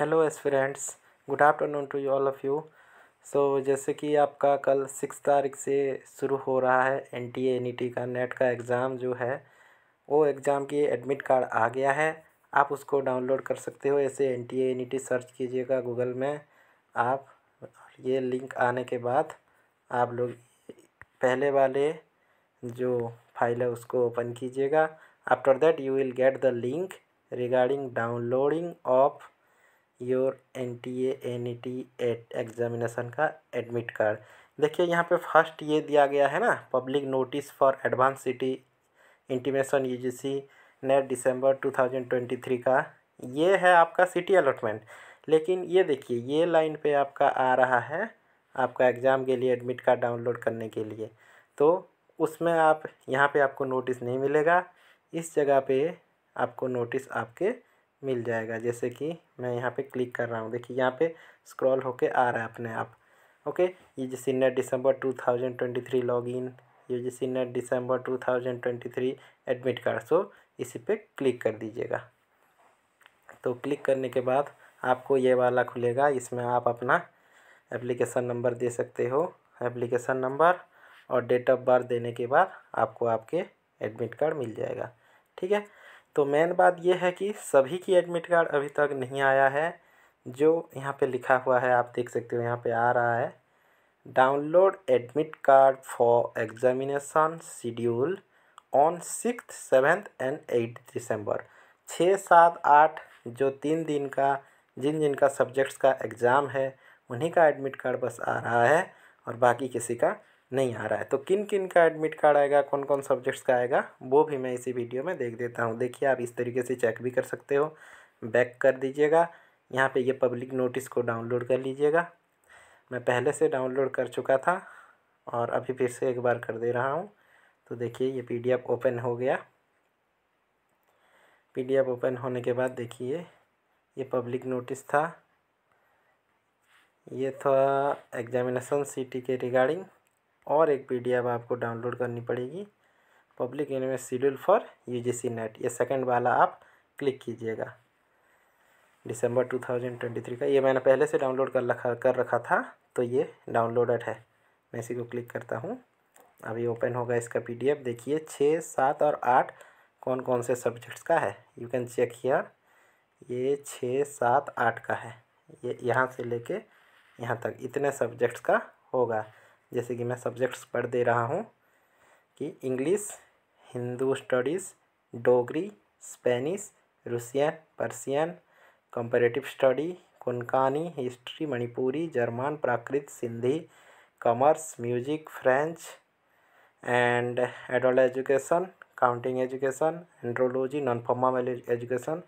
hello aspirants good afternoon to all of you so जैसे कि आपका कल सिक्स तारीख से शुरू हो रहा है एन टी ए टी का नेट e का एग्ज़ाम जो है वो एग्ज़ाम की एडमिट कार्ड आ गया है आप उसको डाउनलोड कर सकते हो ऐसे N T A N T search कीजिएगा गूगल में आप ये लिंक आने के बाद आप लोग पहले वाले जो फाइल है उसको ओपन कीजिएगा after that you will get the link regarding downloading of your N T A N E T at examination का एडमिट कार्ड देखिए यहाँ पे फर्स्ट ये दिया गया है ना public notice for advance city intimation U G C NET December two thousand twenty three का ये है आपका सिटी अलॉटमेंट लेकिन ये देखिए ये लाइन पे आपका आ रहा है आपका एग्ज़ाम के लिए एडमिट कार्ड डाउनलोड करने के लिए तो उसमें आप यहाँ पे आपको नोटिस नहीं मिलेगा इस जगह पे आपको नोटिस आपके मिल जाएगा जैसे कि मैं यहाँ पे क्लिक कर रहा हूँ देखिए यहाँ पे स्क्रॉल होके आ रहा है अपने आप ओके ये जैसे नेट दिसंबर two thousand twenty three log in ये जैसे नेट दिसंबर two thousand twenty three admit card so इसी पे क्लिक कर दीजिएगा तो क्लिक करने के बाद आपको ये वाला खुलेगा इसमें आप अपना एप्लीकेशन नंबर दे सकते हो एप्लीकेशन नंबर और डेट ऑफ बर्थ देने के बाद आपको आपके एडमिट कार्ड मिल जाएगा ठीक है तो मेन बात यह है कि सभी की एडमिट कार्ड अभी तक नहीं आया है जो यहाँ पे लिखा हुआ है आप देख सकते हो यहाँ पे आ रहा है download admit card for examination schedule on six seventh and eight December छः सात आठ जो तीन दिन का जिन जिन का सब्जेक्ट्स का एग्ज़ाम है उन्हीं का एडमिट कार्ड बस आ रहा है और बाकी किसी का नहीं आ रहा है तो किन किन का एडमिट कार्ड आएगा कौन कौन सब्जेक्ट्स का आएगा वो भी मैं इसी वीडियो में देख देता हूँ देखिए आप इस तरीके से चेक भी कर सकते हो बैक कर दीजिएगा यहाँ पे ये पब्लिक नोटिस को डाउनलोड कर लीजिएगा मैं पहले से डाउनलोड कर चुका था और अभी फिर से एक बार कर दे रहा हूँ तो देखिए ये पी ओपन हो गया पी ओपन होने के बाद देखिए ये पब्लिक नोटिस था ये था एग्जामिनेशन सी के रिगार्डिंग और एक पीडीएफ आपको डाउनलोड करनी पड़ेगी public universe schedule for UGC NET ये सेकंड वाला आप क्लिक कीजिएगा दिसंबर 2023 का ये मैंने पहले से डाउनलोड कर रखा कर रखा था तो ये डाउनलोडेड है मैं इसी को क्लिक करता हूँ अभी ओपन होगा इसका एफ देखिए छः सात और आठ कौन कौन से सब्जेक्ट्स का है यू कैन चेक हियर ये छः सात आठ का है ये यहाँ से लेके यहाँ तक इतने सब्जेक्ट्स का होगा जैसे कि मैं सब्जेक्ट्स पढ़ दे रहा हूँ कि English Hindu studies Dogri Spanish Russian Persian comparative study Konkani history Manipuri German Prakrit Sindhi commerce music French and adult education counting education anthropology non formal education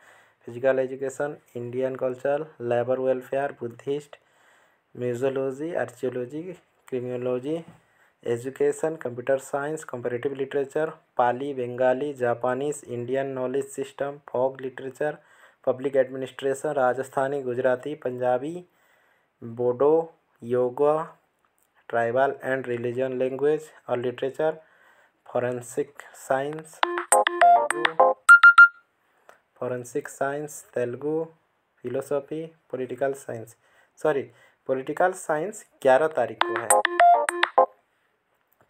physical education Indian culture labour welfare Buddhist museology archaeology criminology education computer science comparative literature Pali Bengali Japanese Indian knowledge system folk literature public administration Rajasthani Gujarati Punjabi Bodo yoga tribal and religion language और literature forensic science forensic science Telugu philosophy political science sorry political science ग्यारह तारीख को है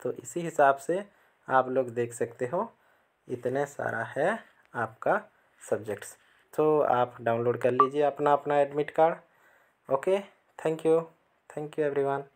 तो इसी हिसाब से आप लोग देख सकते हो इतने सारा है आपका सब्जेक्ट्स तो आप डाउनलोड कर लीजिए अपना अपना admit card okay thank you thank you everyone